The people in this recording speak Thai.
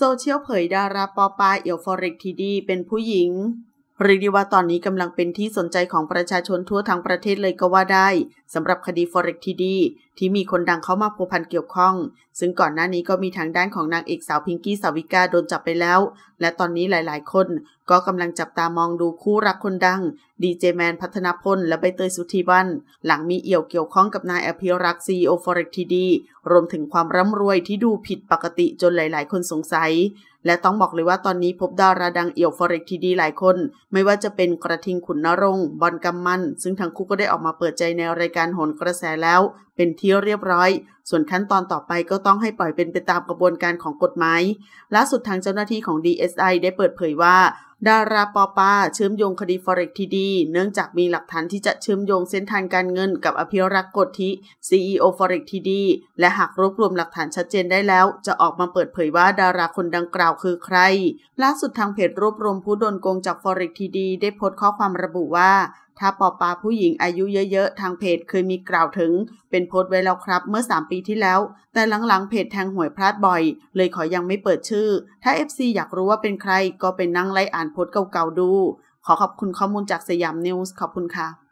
โซเชียลเผยดาราปอปาเอียวฟอเริกทีดี เป็นผู้หญิงเรียกได้ว่าตอนนี้กำลังเป็นที่สนใจของประชาชนทั่วทั้งประเทศเลยก็ว่าได้ สำหรับคดีฟอริกทีดี ที่มีคนดังเข้ามาพัวพันเกี่ยวข้อง ซึ่งก่อนหน้านี้ก็มีทางด้านของนางเอกสาวพิงกี้สาวิกาโดนจับไปแล้ว และตอนนี้หลาย ๆ คนก็กำลังจับตามองดูคู่รักคนดังดีเจแมนพัฒนพลและใบเตยสุธีวัน หลังมีเอี่ยวเกี่ยวข้องกับนายอภิรักษ์ซีโอฟอริกทีดีรวมถึงความร่ำรวยที่ดูผิดปกติจนหลาย ๆ คนสงสัย และต้องบอกเลยว่าตอนนี้พบดาราดังเอี่ยวฟอเร็กทีดีหลายคน ไม่ว่าจะเป็นกระทิงขุนนรงบอลกัมมันซึ่งทั้งคู่ก็ได้ออกมาเปิดใจในรายการโหนกระแสแล้ว เป็นที่เรียบร้อย ส่วนขั้นตอนต่อไปก็ต้องให้ปล่อยเป็นไปตามกระบวนการของกฎหมายล่าสุดทางเจ้าหน้าที่ของ DSI ได้เปิดเผยว่าดาราปอปาเชื่อมโยงคดีฟอเร็กทีดีเนื่องจากมีหลักฐานที่จะเชื่อมโยงเส้นทางการเงินกับอภิรักษ์กฎทิ CEO Forex ทีดีและหากรวบรวมหลักฐานชัดเจนได้แล้ว จะออกมาเปิดเผยว่าดาราคนดังกล่าวคือใคร ล่าสุดทางเพจรวบรวมผู้โดนโกงจาก Forex ทีดีได้โพสต์ข้อความระบุว่าถ้าปอปาผู้หญิงอายุเยอะๆทางเพจเคยมีกล่าวถึง เป็นโพสต์ไว้แล้วครับเมื่อ 3 ปีที่แล้ว แต่หลังๆเพจแทงหวยพลาดบ่อย เลยขอยังไม่เปิดชื่อ ถ้า FC อยากรู้ว่าเป็นใครก็ไปนั่งไล่อ่านโพสต์เก่าๆดู ขอขอบคุณข้อมูลจากสยามนิวส์ขอบคุณค่ะ